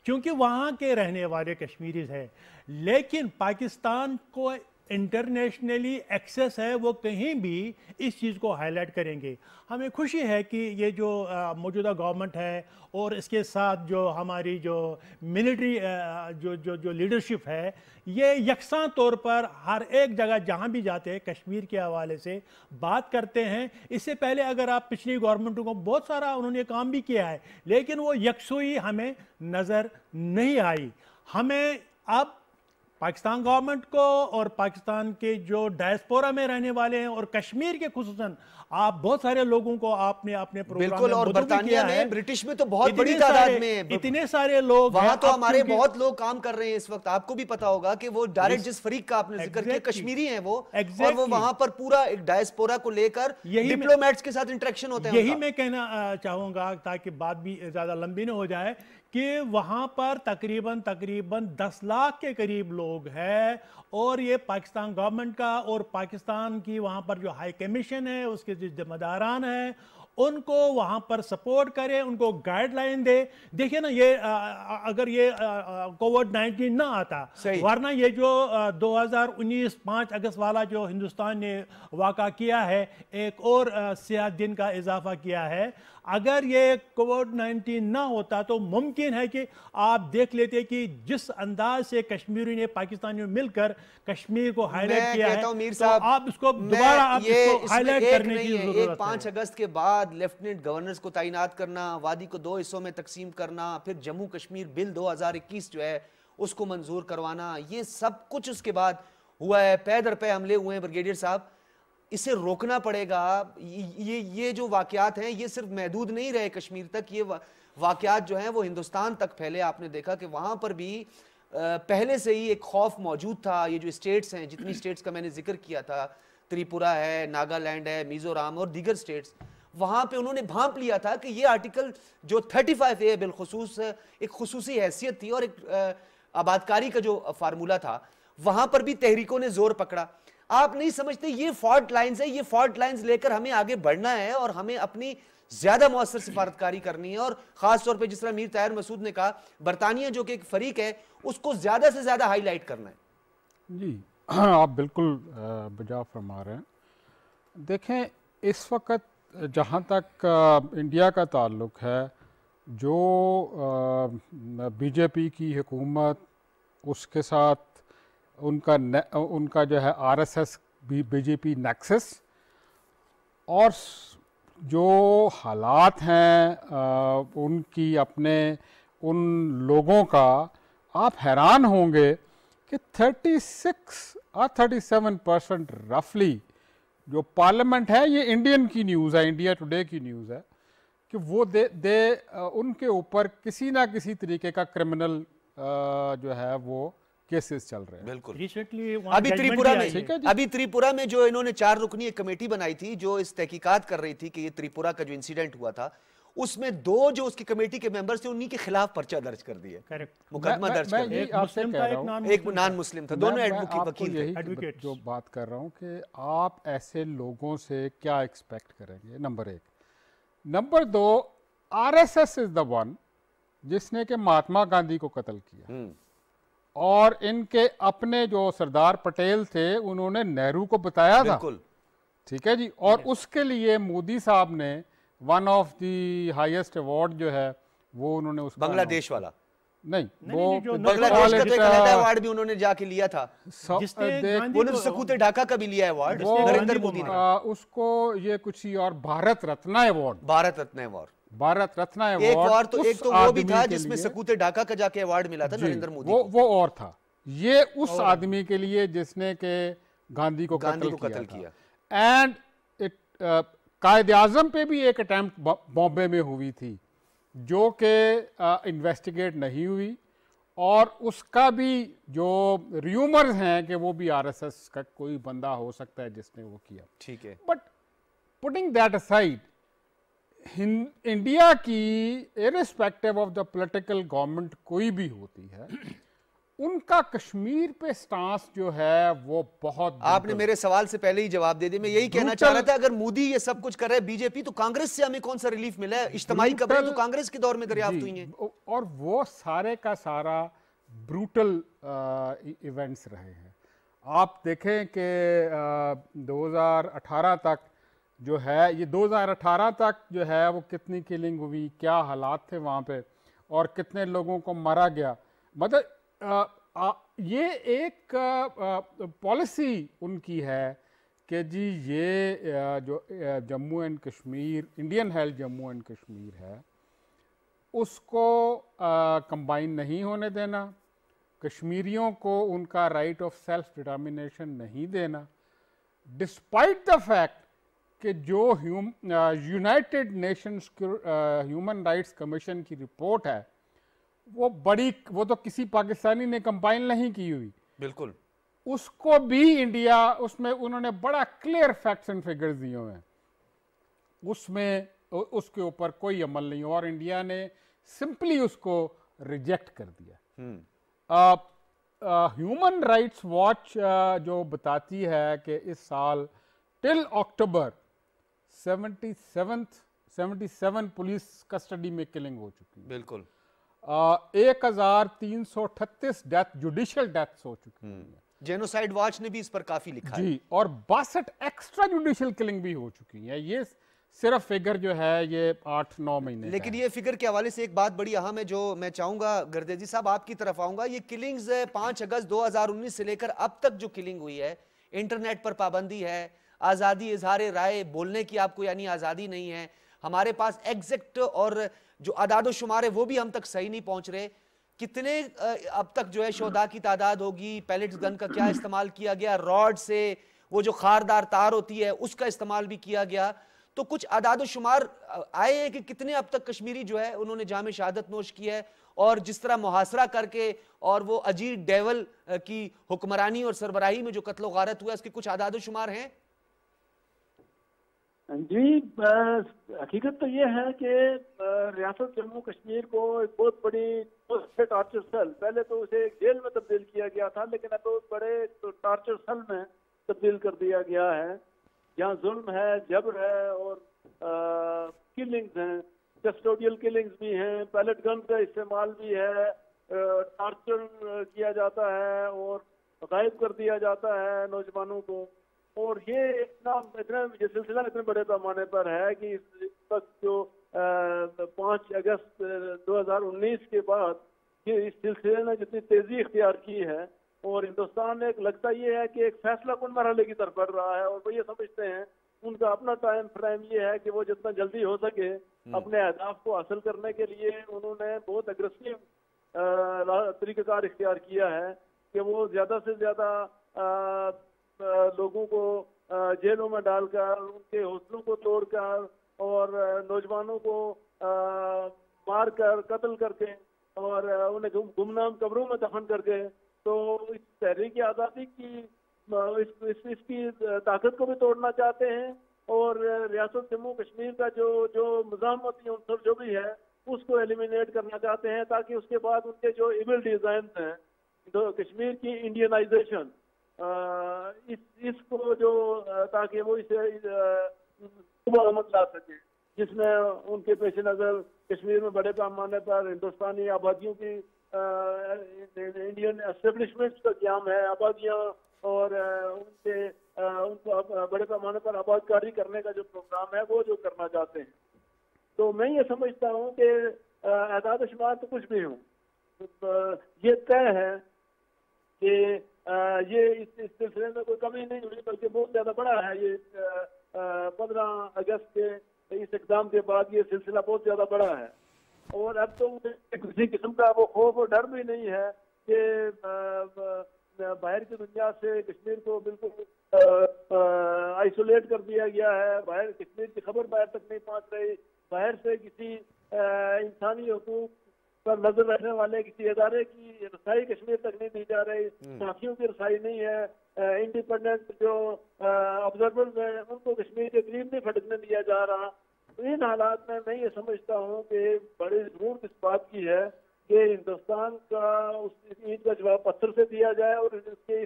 क्योंकि वहाँ के रहने वाले कश्मीरीज हैं लेकिन पाकिस्तान को इंटरनेशनली एक्सेस है वो कहीं भी इस चीज़ को हाईलाइट करेंगे हमें खुशी है कि ये जो मौजूदा गवर्नमेंट है और इसके साथ जो हमारी जो मिलिट्री जो जो जो लीडरशिप है ये यकसा तौर पर हर एक जगह जहाँ भी जाते हैं कश्मीर के हवाले से बात करते हैं इससे पहले अगर आप पिछली गवर्नमेंटों को बहुत सारा उन्होंने काम भी किया है लेकिन वो यकसुई हमें नज़र नहीं आई हमें अब पाकिस्तान गवर्नमेंट को और पाकिस्तान के जो डायस्पोरा में रहने वाले हैं और कश्मीर के खसूस आप बहुत सारे लोगों को आपने अपने बिल्कुल और बर्तानिया ने ब्रिटिश में तो बहुत बड़ी तादाद में इतने सारे लोग वहां तो हमारे बहुत लोग काम कर रहे हैं इस वक्त आपको भी पता होगा कि वो डायरेक्ट जिस फरीक का आपने जिक्र किया कश्मीरी है वो और वो वहां पर पूरा एक डायस्पोरा को लेकर यही डिप्लोमेट्स के साथ इंटरेक्शन होता है यही मैं कहना चाहूंगा ताकि बात भी ज्यादा लंबी न हो जाए कि वहाँ पर तकरीबन तकरीबन 10 लाख के करीब लोग हैं और ये पाकिस्तान गवर्नमेंट का और पाकिस्तान की वहाँ पर जो हाई कमीशन है उसके जो जिम्मेदारान हैं उनको वहाँ पर सपोर्ट करें उनको गाइडलाइन दे देखिए ना ये आ, अगर ये कोविड नाइन्टीन ना आता वरना ये जो आ, 2019 5 अगस्त वाला जो हिंदुस्तान ने वाक़ा किया है एक और सियात दिन का इजाफा किया है अगर ये कोविड 19 ना होता तो मुमकिन है कि आप देख लेते कि जिस अंदाज से कश्मीरी ने पाकिस्तानियों मिलकर कश्मीर को हाईलाइट किया है मीर तो आप इसको दोबारा आप इसको हाईलाइट करने की जरूरत है पांच अगस्त के बाद लेफ्टिनेंट गवर्नर्स को तैनात करना वादी को दो हिस्सों में तकसीम करना फिर जम्मू कश्मीर बिल दो जो है उसको मंजूर करवाना ये सब कुछ उसके बाद हुआ है पैदर पे हमले हुए हैं ब्रिगेडियर साहब इसे रोकना पड़ेगा ये ये जो वाकयात हैं ये सिर्फ महदूद नहीं रहे कश्मीर तक ये वाकयात जो हैं वो हिंदुस्तान तक फैले आपने देखा कि वहाँ पर भी पहले से ही एक खौफ मौजूद था ये जो स्टेट्स हैं जितनी स्टेट्स का मैंने जिक्र किया था त्रिपुरा है नागालैंड है मिज़ोराम और दीगर स्टेट्स वहाँ पे उन्होंने भांप लिया था कि ये आर्टिकल जो 35 ए बिलखसूस एक खसूसी हैसियत थी और एक आबादकारी का जो फार्मूला था वहाँ पर भी तहरीकों ने जोर पकड़ा आप नहीं समझते ये फॉल्ट लाइंस है ये फॉल्ट लाइंस लेकर हमें आगे बढ़ना है और हमें अपनी ज्यादा मौसर सिफारतकारी करनी है और ख़ास तौर पर जिस तरह मीर तायर मसूद ने कहा बरतानिया जो कि एक फरीक है उसको ज्यादा से ज्यादा हाईलाइट करना है जी आप बिल्कुल बजा फरमा रहे हैं देखें इस वक्त जहाँ तक इंडिया का ताल्लुक है जो बीजेपी की हुकूमत उसके साथ उनका न, उनका जो है आरएसएस बी बीजेपी नेक्सस और जो हालात हैं आ, उनकी अपने उन लोगों का आप हैरान होंगे कि 36 और 37 परसेंट रफली जो पार्लियामेंट है ये इंडियन की न्यूज़ है इंडिया टुडे की न्यूज़ है कि वो दे दे उनके ऊपर किसी ना किसी तरीके का क्रिमिनल जो है वो केसेस चल रहे हैं बिल्कुल अभी त्रिपुरा में अभी त्रिपुरा में जो इन्होंने चार रुकनी एक कमेटी बनाई थी जो इस तहकीकात कर रही थी कि ये त्रिपुरा का जो इंसिडेंट हुआ था उसमें दो जो उसकी कमेटी के मेंबर्स थे उन्हीं के खिलाफ पर्चा दर्ज कर दिया मुकदमा दर्ज कर दिया एक नॉन मुस्लिम था दोनों एडवोकेट जो बात कर रहा हूँ कि आप ऐसे लोगों से क्या एक्सपेक्ट करेंगे नंबर एक नंबर दो आरएसएस इज द वन जिसने के महात्मा गांधी को कत्ल किया हम्म। और इनके अपने जो सरदार पटेल थे उन्होंने नेहरू को बताया था ठीक है जी और उसके लिए मोदी साहब ने one of the highest award जो है वो उन्होंने उस बांग्लादेश वाला नहीं, नहीं वो बांग्लादेश का अवार्ड तो भी उन्होंने जाके लिया था ढाका का भी लिया अवार्ड नरेंद्र मोदी ने उसको ये कुछ ही और भारत रत्न अवार्ड भारत रत्न अवार्ड भारत रत्न एक और तो एक तो वो भी था जिसमें सकूते ढाका का जाके अवार्ड मिला था नरेंद्र मोदी वो वो और था ये उस आदमी के लिए जिसने के गांधी को कत्ल किया एंड uh, आजम पे भी एक अटैम्प्ट बॉम्बे में हुई थी जो कि इन्वेस्टिगेट uh, नहीं हुई और उसका भी जो र्यूमर्स हैं कि वो भी आरएसएस का कोई बंदा हो सकता है जिसने वो किया ठीक है but putting that aside India की irrespective of the political government कोई भी होती है उनका कश्मीर पे स्टांस जो है वो बहुत आपने मेरे सवाल से पहले ही जवाब दे दिया मैं यही कहना चाह रहा था अगर मोदी ये सब कुछ कर रहे हैं बीजेपी तो कांग्रेस से हमें कौन सा रिलीफ मिला है इज्तमाही खबरें तो कांग्रेस के दौर में दरियाफ्त हुई है और वो सारे का सारा ब्रूटल इवेंट्स e, रहे हैं आप देखें कि 2018 तक जो है ये 2018 तक जो है वो कितनी किलिंग हुई क्या हालात थे वहाँ पे और कितने लोगों को मारा गया मतलब आ, आ, ये एक पॉलिसी उनकी है कि जी ये आ, जो Jammu and Kashmir Indian health Jammu and Kashmir है उसको कंबाइन नहीं होने देना कश्मीरियों को उनका राइट ऑफ सेल्फ डिटर्मिनेशन नहीं देना डिस्पाइट द फैक्ट कि जो United Nations human rights commission की रिपोर्ट है वो बड़ी वो तो किसी पाकिस्तानी ने कंपाइल नहीं की हुई बिल्कुल उसको भी इंडिया उसमें उन्होंने बड़ा क्लियर फैक्ट्स एंड फिगर्स दिए हुए हैं उसमें उसके ऊपर कोई अमल नहीं और इंडिया ने सिंपली उसको रिजेक्ट कर दिया ह्यूमन राइट्स वॉच जो बताती है कि इस साल till October seventy 77 police custody में किलिंग हो चुकी है बिल्कुल एक हजार तीन सौ अठतीस डेथ जुडिशियल डेथ हो चुकी हम्म। है जेनोसाइड वॉच ने भी इस पर काफी लिखा जी है। और बासठ एक्स्ट्रा जुडिशियल किलिंग भी हो चुकी है ये सिर्फ फिगर जो है ये आठ नौ महीने लेकिन ये फिगर के हवाले से एक बात बड़ी अहम है जो मैं चाहूंगा गर्देजी साहब आपकी तरफ आऊंगा ये किलिंग्स पांच अगस्त 2019 से लेकर अब तक जो किलिंग हुई है इंटरनेट पर पाबंदी है आज़ादी इजहार राय बोलने की आपको यानी आज़ादी नहीं है हमारे पास एग्जैक्ट और जो अदाद शुमार है वो भी हम तक सही नहीं पहुंच रहे कितने अब तक जो है शोदा की तादाद होगी पैलेट्स गन का क्या इस्तेमाल किया गया रॉड से वो जो खारदार तार होती है उसका इस्तेमाल भी किया गया तो कुछ अदाद शुमार आए हैं कि कितने अब तक कश्मीरी जो है उन्होंने जाम शहादत नोश की है और जिस तरह मुहासरा करके और वो अजीत डेवल की हुक्मरानी और सरबराही में जो कत्लो गारत हुआ है उसके कुछ अदाद शुमार हैं जी हकीकत तो ये है कि रियासत जम्मू कश्मीर को एक बहुत बड़ी टॉर्चर सेल पहले तो उसे एक जेल में तब्दील किया गया था लेकिन अब बड़े तो टार्चर सेल में तब्दील कर दिया गया है जहाँ जुल्म है जबर है और आ, किलिंग्स हैं कस्टोडियल किलिंग्स भी हैं पैलेट गन का इस्तेमाल भी है टॉर्चर किया जाता है और गायब कर दिया जाता है नौजवानों को और ये इतना इतना ये सिलसिला इतने बड़े पैमाने पर है कि इस तक जो पाँच अगस्त 2019 के बाद कि इस सिलसिले ने जितनी तेज़ी इख्तियार की है और हिंदुस्तान एक लगता ये है कि एक फैसला कौन मरहले की तरफ बढ़ रहा है और वो ये समझते हैं उनका अपना टाइम फ्रेम ये है कि वो जितना जल्दी हो सके हम्म। अपने अहदाफ को हासिल करने के लिए उन्होंने बहुत अग्रेसिव तरीक़ार इख्तियार किया है कि वो ज़्यादा से ज़्यादा लोगों को जेलों में डालकर उनके हौसलों को तोड़कर और नौजवानों को मार कर कत्ल करके और उन्हें गुमनाम कब्रों में दफन करके तो इस तहरीक आज़ादी की इस, इस, इसकी ताकत को भी तोड़ना चाहते हैं और रियासत जम्मू कश्मीर का जो जो मजामती अंसर जो भी है उसको एलिमिनेट करना चाहते हैं ताकि उसके बाद उनके जो इविल डिज़ाइन हैं तो कश्मीर की इंडियनाइजेशन इस इसको जो ताकि वो इसे सुबह अमल ला सके जिसमें उनके पेश नज़र कश्मीर में बड़े पैमाने पर हिंदुस्तानी आबादियों की इंडियन एस्टेब्लिशमेंट्स का क्याम है आबादियाँ और उनके उनको बड़े पैमाने पर आबादकारी करने का जो प्रोग्राम है वो जो करना चाहते हैं तो मैं ये समझता हूँ कि एहदाद शुमार तो कुछ भी हूँ तो, ये तय है कि ये इस सिलसिले में कोई कमी नहीं हुई बल्कि बहुत ज़्यादा बड़ा है ये पंद्रह अगस्त के इस इकदाम के बाद ये सिलसिला बहुत ज़्यादा बड़ा है और अब तो किसी किस्म का वो खौफ और डर भी नहीं है कि बाहर की दुनिया से कश्मीर को बिल्कुल आइसोलेट कर दिया गया है बाहर कश्मीर की खबर बाहर तक नहीं पहुंच रही बाहर से किसी इंसानी हकूक पर नजर रहने वाले किसी इदारे की रसाई कश्मीर तक नहीं दी जा रही हम्म। साथियों की रसाई नहीं है इंडिपेंडेंट जो ऑब्जर्वर है उनको कश्मीर के करीब नहीं फटकने दिया जा रहा तो इन हालात में मैं ये समझता हूँ कि बड़ी जरूरत इस बात की है कि हिंदुस्तान का उस ईद का जवाब पत्थर से दिया जाए और इसके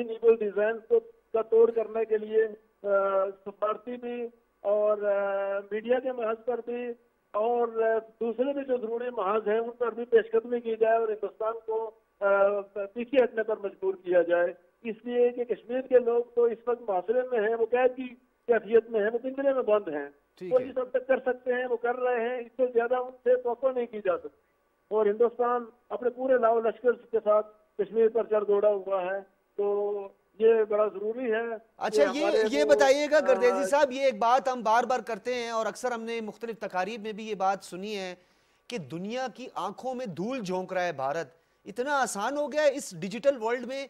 इन ईवल डिजाइन को का तोड़ करने के लिए सफारती भी और आ, मीडिया के महज पर भी और दूसरे भी जो जरूरी महाज हैं उन पर भी पेशकदमी की जाए और हिंदुस्तान को पीछे हटने पर मजबूर किया जाए इसलिए कि कश्मीर के लोग तो इस वक्त माफरे में हैं वो कैद की कैफियत में है वो पिंजरे में बंद हैं वो जिस हद तक कर सकते हैं वो कर रहे हैं इससे ज्यादा उनसे तो नहीं की जा सकती और हिंदुस्तान अपने पूरे लाओ लश्कर के साथ कश्मीर पर चढ़ दौड़ा हुआ है तो ये बड़ा जरूरी है अच्छा ये ये तो, बताइएगा हाँ, गर्देजी साहब ये एक बात हम बार बार करते हैं और अक्सर हमने मुख्तलिफ तकारीब में भी ये बात सुनी है कि दुनिया की आंखों में धूल झोंक रहा है भारत इतना आसान हो गया है इस डिजिटल वर्ल्ड में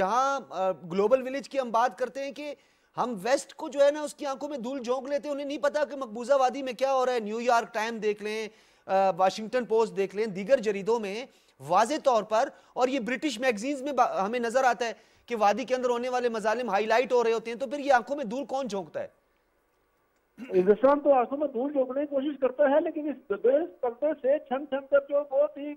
जहां ग्लोबल विलेज की हम बात करते हैं कि हम वेस्ट को जो है ना उसकी आंखों में धूल झोंक लेते हैं उन्हें नहीं पता कि मकबूजा वादी में क्या हो रहा है न्यूयॉर्क टाइम देख लें वाशिंगटन पोस्ट देख लें दीगर जरीदों में वाज तौर पर और ये ब्रिटिश मैगजीन्स में हमें नजर आता है कि वादी के अंदर होने वाले मजालिम हाईलाइट हो रहे होते हैं तो फिर ये आंखों में दूर कौन झोंकता है हिंदुस्तान तो आंखों में दूर झोंकने की कोशिश करता है लेकिन इस द्वेष तंत्र से छन छन कर जो बहुत ही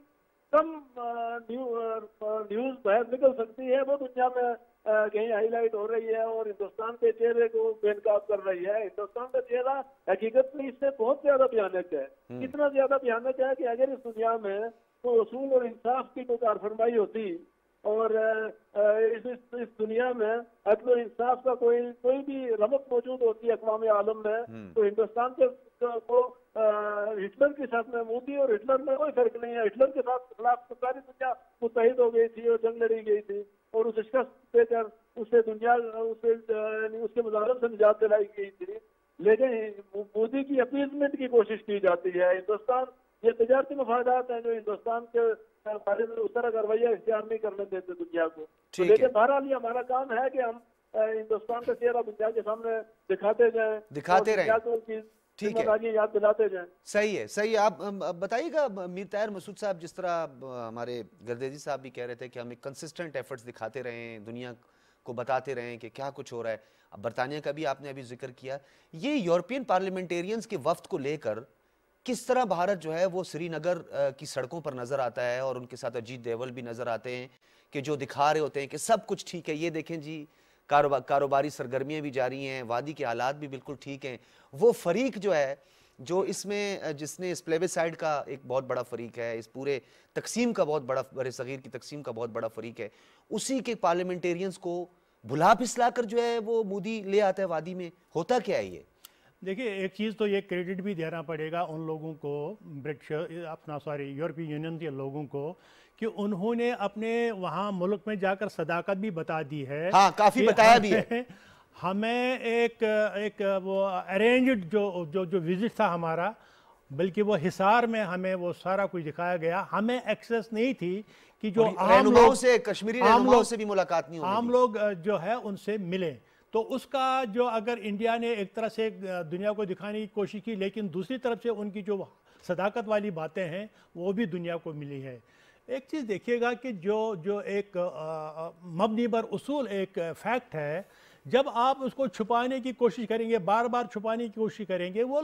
कम न्यूज बाहर निकल सकती है वो दुनिया में कहीं हाईलाइट हो रही है और हिंदुस्तान के चेहरे को बेनकाब कर रही है हिंदुस्तान का चेहरा हकीकत में इससे बहुत ज्यादा भयानक है हम्म। इतना ज्यादा भयानक है कि अगर इस दुनिया में तो असूल और इंसाफ की कोई कारफरमाई होती और इस, इस, दुनिया में अदल इंसाफ का कोई कोई भी रमक मौजूद होती है अकवा आलम में हम्म। तो हिंदुस्तान के को हिटलर के साथ में मोदी और हिटलर में कोई फर्क नहीं है हिटलर के साथ खिलाफ तो सारी दुनिया मुतहद हो गई थी और जंग लड़ी गई थी और उस शख्स देकर उसे दुनिया उसे उसके मुजाहरत से निजात दिलाई गई थी लेकिन मोदी की अपीजमेंट की कोशिश की जाती है हिंदुस्तान ये तजारती मफादात हैं जो हिंदुस्तान के में उस तरह का रवैया इख्तियार नहीं करने देते दुनिया को लेकिन तो बहरहाल ये हमारा काम है कि हम हिंदुस्तान का चेहरा दुनिया के सामने दिखाते जाए दिखाते रहे ठीक है याद दिलाते जाए सही है सही है आप बताइएगा मीर तायर मसूद साहब जिस तरह हमारे गर्देजी साहब भी कह रहे थे कि हम एक कंसिस्टेंट एफर्ट्स दिखाते रहे दुनिया को बताते रहे कि क्या कुछ हो रहा है अब बरतानिया का भी आपने अभी जिक्र किया ये यूरोपियन पार्लियामेंटेरियंस के वफ्त को लेकर किस तरह भारत जो है वो श्रीनगर की सड़कों पर नजर आता है और उनके साथ अजीत देवल भी नजर आते हैं कि जो दिखा रहे होते हैं कि सब कुछ ठीक है ये देखें जी कारोबार कारोबारी सरगर्मियाँ भी जारी हैं वादी के हालात भी बिल्कुल ठीक हैं वो फरीक जो है जो इसमें जिसने इस प्लेबेसाइड का एक बहुत बड़ा फरीक है इस पूरे तकसीम का बहुत बड़ा बर सग़ीर की तकसीम का बहुत बड़ा फरीक है उसी के पार्लियामेंटेरियंस को भुला फिसला कर जो है वो मोदी ले आता है वादी में होता क्या है ये देखिए एक चीज़ तो ये क्रेडिट भी देना पड़ेगा उन लोगों को ब्रिटिश अपना सॉरी यूरोपीय यूनियन के लोगों को कि उन्होंने अपने वहाँ मुल्क में जाकर सदाकत भी बता दी है हाँ काफ़ी बताया भी है हमें एक एक वो अरेंज्ड जो जो जो विज़िट था हमारा बल्कि वो हिसार में हमें वो सारा कुछ दिखाया गया हमें एक्सेस नहीं थी कि जो आम लोग से कश्मीरी आम लोग से भी मुलाकात नहीं आम लोग जो है उनसे मिले तो उसका जो अगर इंडिया ने एक तरह से दुनिया को दिखाने की कोशिश की लेकिन दूसरी तरफ से उनकी जो सदाकत वाली बातें हैं वो भी दुनिया को मिली है एक चीज़ देखिएगा कि जो जो एक मबनी पर उसूल एक फैक्ट है जब आप उसको छुपाने की कोशिश करेंगे बार बार छुपाने की कोशिश करेंगे वो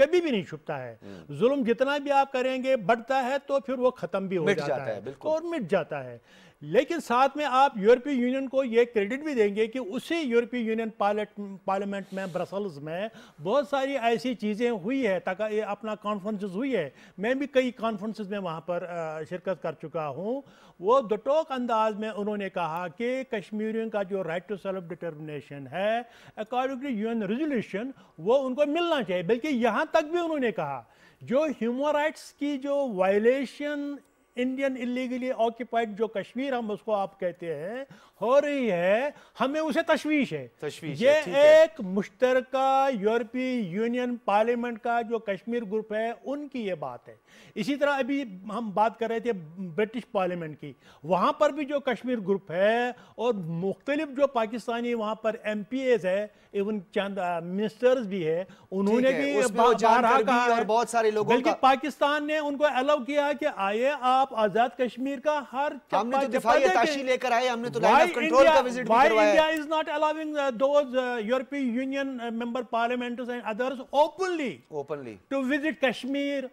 कभी भी नहीं छुपता है हम्म। जुल्म जितना भी आप करेंगे बढ़ता है तो फिर वो ख़त्म भी हो जाता, जाता है, है और मिट जाता है लेकिन साथ में आप यूरोपीय यूनियन को ये क्रेडिट भी देंगे कि उसी यूरोपीय यूनियन पार्लियामेंट में ब्रसल्स में बहुत सारी ऐसी चीज़ें हुई है तक ये अपना कॉन्फ्रेंसेस हुई है मैं भी कई कॉन्फ्रेंसेस में वहाँ पर शिरकत कर चुका हूँ वो दटोक अंदाज में उन्होंने कहा कि कश्मीरियों का जो राइट टू सेल्फ डिटर्मिनेशन है अकॉर्डिंग टू यू रेजोल्यूशन वो उनको मिलना चाहिए बल्कि यहाँ तक भी उन्होंने कहा जो ह्यूमन राइट्स की जो वायलेशन इंडियन इलीगली ऑक्यूपाइड जो कश्मीर हम उसको आप कहते हैं हो रही है हमें उसे तश्वीश है तश्वीश ये है, एक मुश्तर यूरोपीय यूनियन पार्लियामेंट का जो कश्मीर ग्रुप है उनकी ये बात है इसी तरह अभी हम बात कर रहे थे ब्रिटिश पार्लियामेंट की वहां पर भी जो कश्मीर ग्रुप है और मुख्तलिफ जो पाकिस्तानी वहां पर एम है इवन चंद मिनिस्टर्स भी है उन्होंने भी, भी और बहुत सारे लोगों बल्कि पाकिस्तान ने उनको अलाउ किया कि आइए आप आप आजाद कश्मीर का हर हमने तो दिफाई लेकर आए हमने तो लाइन ऑफ कंट्रोल का विजिट भी करवाया India is not allowing those European union member parliaments and others openly openly to visit Kashmir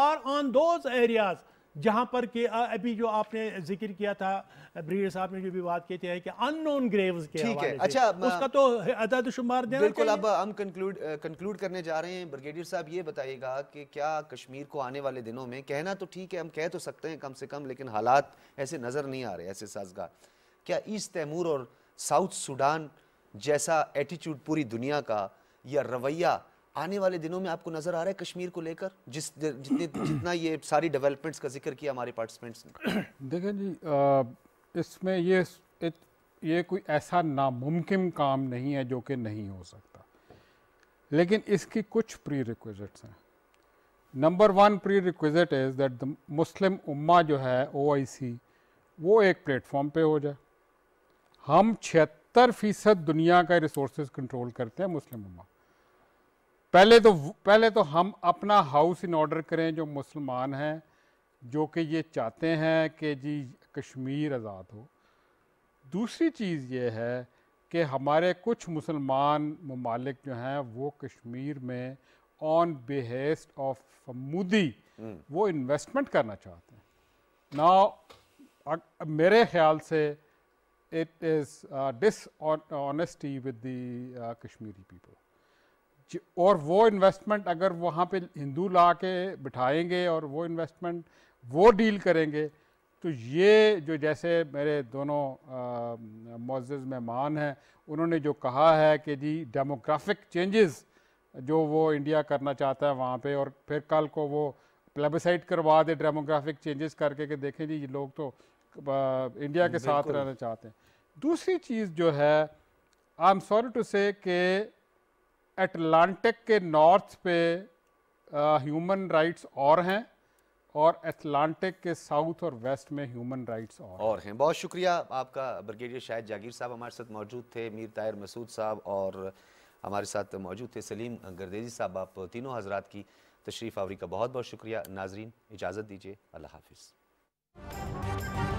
और ऑन दोज एरियाज जहाँ पर के अभी जो आपने जिक्र किया था ब्रिगेड साहब ने जो भी बात की थी कि अननोन ग्रेव्स के ठीक है अच्छा उसका तो अदद शुमार देना बिल्कुल अब हम कंक्लूड कंक्लूड करने जा रहे हैं ब्रिगेडियर साहब ये बताइएगा कि क्या कश्मीर को आने वाले दिनों में कहना तो ठीक है हम कह तो सकते हैं कम से कम लेकिन हालात ऐसे नज़र नहीं आ रहे ऐसे साजगार क्या ईस्ट तैमूर और साउथ सूडान जैसा एटीट्यूड पूरी दुनिया का या रवैया आने वाले दिनों में आपको नजर आ रहा है कश्मीर को लेकर जिस जितने जितना ये सारी डेवलपमेंट्स का जिक्र किया हमारे पार्टिसिपेंट्स ने देखें जी इसमें ये इत, ये कोई ऐसा नामुमकिन काम नहीं है जो कि नहीं हो सकता लेकिन इसकी कुछ प्री रिक्वेजिट्स हैं number one prerequisite is that the Muslim उम्मा जो है ओ वो एक प्लेटफॉर्म पे हो जाए हम छिहत्तर फ़ीसद दुनिया का रिसोर्स कंट्रोल करते हैं मुस्लिम उम्मा पहले तो पहले तो हम अपना हाउस इन ऑर्डर करें जो मुसलमान हैं जो कि ये चाहते हैं कि जी कश्मीर आज़ाद हो दूसरी चीज़ ये है कि हमारे कुछ मुसलमान ममालिक जो हैं वो कश्मीर में ऑन बेहेस्ट ऑफ मोदी वो इन्वेस्टमेंट करना चाहते हैं ना मेरे ख्याल से it is dishonesty with with the uh, और वो इन्वेस्टमेंट अगर वहाँ पे हिंदू ला के बिठाएंगे और वो इन्वेस्टमेंट वो डील करेंगे तो ये जो जैसे मेरे दोनों मोज़ मेहमान हैं उन्होंने जो कहा है कि जी डेमोग्राफिक चेंजेस जो वो इंडिया करना चाहता है वहाँ पे और फिर कल को वो प्लेबसाइट करवा दे डेमोग्राफिक चेंजेस करके कि देखें जी ये लोग तो इंडिया के साथ रहना चाहते हैं दूसरी चीज़ जो है आई एम सॉरी टू से कि एटलांटिक के नॉर्थ पे ह्यूमन uh, राइट्स और हैं और अटलांटिक के साउथ और वेस्ट में ह्यूमन राइट्स और, और हैं बहुत शुक्रिया आपका ब्रिगेडियर शाहिद जागीर साहब हमारे साथ मौजूद थे मीर तायर मसूद साहब और हमारे साथ मौजूद थे सलीम गर्देजी साहब आप तीनों हजरात की तशरीफ़ आवरी का बहुत बहुत शुक्रिया नाजरीन इजाज़त दीजिए अल्लाह हाफिज़